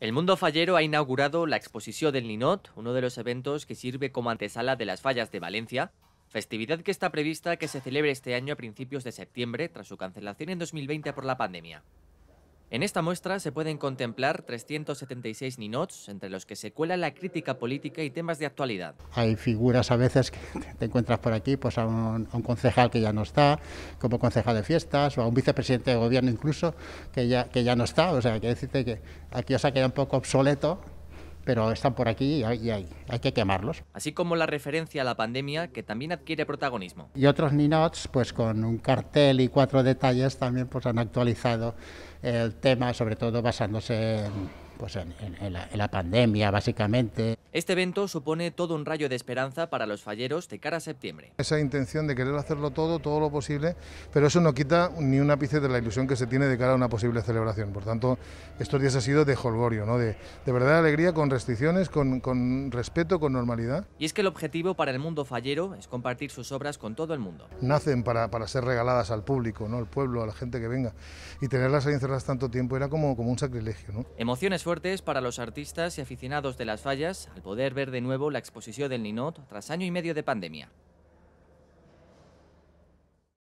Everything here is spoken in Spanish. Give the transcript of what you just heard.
El Mundo Fallero ha inaugurado la Exposición del Ninot, uno de los eventos que sirve como antesala de las fallas de Valencia, festividad que está prevista que se celebre este año a principios de septiembre tras su cancelación en 2020 por la pandemia. En esta muestra se pueden contemplar 376 ninots, entre los que se cuela la crítica política y temas de actualidad. Hay figuras a veces que te encuentras por aquí, pues a un, concejal que ya no está, como concejal de fiestas, o a un vicepresidente de gobierno incluso, que ya, que ya no está. O sea, que decirte que aquí os ha quedado un poco obsoleto pero están por aquí y hay, hay, que quemarlos. Así como la referencia a la pandemia, que también adquiere protagonismo. Y otros ninots, pues con un cartel y cuatro detalles, también pues, han actualizado el tema, sobre todo basándose pues, en la pandemia, básicamente. Este evento supone todo un rayo de esperanza para los falleros de cara a septiembre. Esa intención de querer hacerlo todo, todo lo posible, pero eso no quita ni un ápice de la ilusión que se tiene de cara a una posible celebración. Por tanto, estos días ha sido de jolgorio, ¿no? de, de verdad alegría, con restricciones, con, respeto, con normalidad. Y es que el objetivo para el mundo fallero es compartir sus obras con todo el mundo. Nacen para, ser regaladas al público, ¿no? al pueblo, a la gente que venga. Y tenerlas ahí encerradas tanto tiempo era como, como un sacrilegio. ¿no? Emociones fuertes para los artistas y aficionados de las fallas al poder ver de nuevo la exposición del Ninot tras año y medio de pandemia.